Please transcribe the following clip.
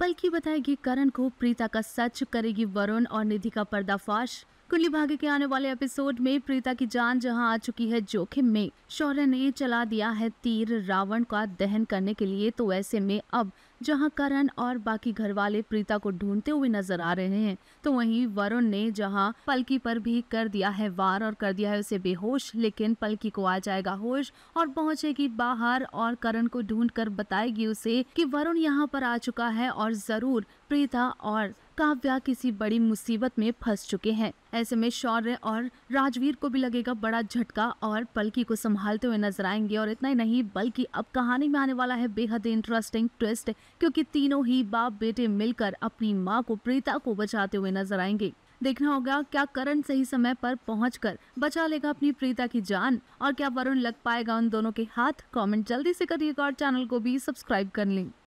पलकी बताएगी करण को प्रीता का सच करेगी वरुण और निधि का पर्दाफाश कुंडली भाग्य के आने वाले एपिसोड में प्रीता की जान जहां आ चुकी है जोखिम में शौर्य ने चला दिया है तीर रावण का दहन करने के लिए तो ऐसे में अब जहां करण और बाकी घर वाले प्रीता को ढूंढते हुए नजर आ रहे हैं तो वहीं वरुण ने जहां पलकी पर भी कर दिया है वार और कर दिया है उसे बेहोश लेकिन पलकी को आ जाएगा होश और पहुंचेगी बाहर और करण को ढूंढ कर बताएगी उसे की वरुण यहाँ पर आ चुका है और जरूर प्रीता और काव्या किसी बड़ी मुसीबत में फंस चुके हैं ऐसे में शौर्य और राजवीर को भी लगेगा बड़ा झटका और पलकी को संभालते हुए नजर आएंगे और इतना ही नहीं बल्कि अब कहानी में आने वाला है बेहद इंटरेस्टिंग ट्विस्ट क्योंकि तीनों ही बाप बेटे मिलकर अपनी माँ को प्रीता को बचाते हुए नजर आएंगे देखना होगा क्या करण सही समय पर पहुँच बचा लेगा अपनी प्रीता की जान और क्या वरुण लग पाएगा उन दोनों के हाथ कमेंट जल्दी से करिएगा और चैनल को भी सब्सक्राइब कर लें